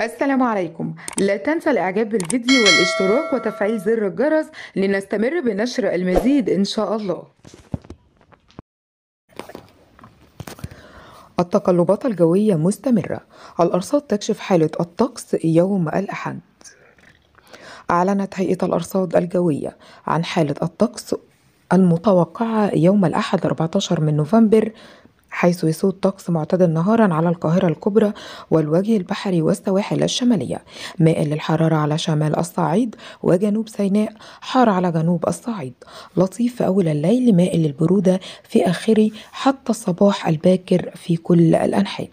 السلام عليكم لا تنسى الاعجاب بالفيديو والاشتراك وتفعيل زر الجرس لنستمر بنشر المزيد ان شاء الله التقلبات الجوية مستمرة الأرصاد تكشف حالة الطقس يوم الأحد أعلنت هيئة الأرصاد الجوية عن حالة الطقس المتوقعة يوم الأحد 14 من نوفمبر حيث يسود طقس معتدل نهارا على القاهرة الكبرى والوجه البحري والسواحل الشمالية مائل للحرارة على شمال الصعيد وجنوب سيناء حار على جنوب الصعيد لطيف في أول الليل مائل للبرودة في آخره حتى الصباح الباكر في كل الأنحاء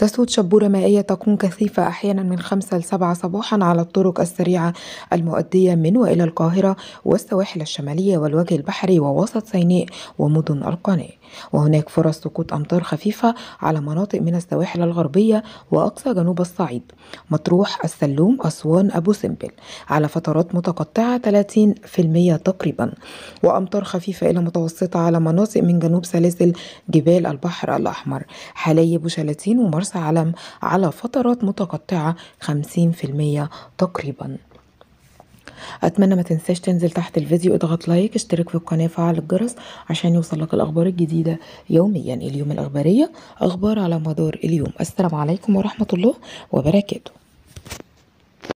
تسود شبورة مائية تكون كثيفة أحيانا من 5 ل 7 صباحا على الطرق السريعة المؤدية من وإلى القاهرة والسواحل الشمالية والوجه البحري ووسط سيناء ومدن القناة وهناك فرص سقوط أمطار خفيفة على مناطق من السواحل الغربية وأقصى جنوب الصعيد مطروح السلوم أسوان أبو سمبل على فترات متقطعة 30% تقريبا وأمطار خفيفة إلى متوسطة على مناطق من جنوب سلاسل جبال البحر الأحمر حلايب وشلاتين ومرسى مركز علم على فترات متقطعة 50% تقريباً اتمنى ما تنساش تنزل تحت الفيديو اضغط لايك اشترك في القناه فعل الجرس عشان يوصلك الاخبار الجديده يوميا اليوم الاخباريه اخبار على مدار اليوم السلام عليكم ورحمه الله وبركاته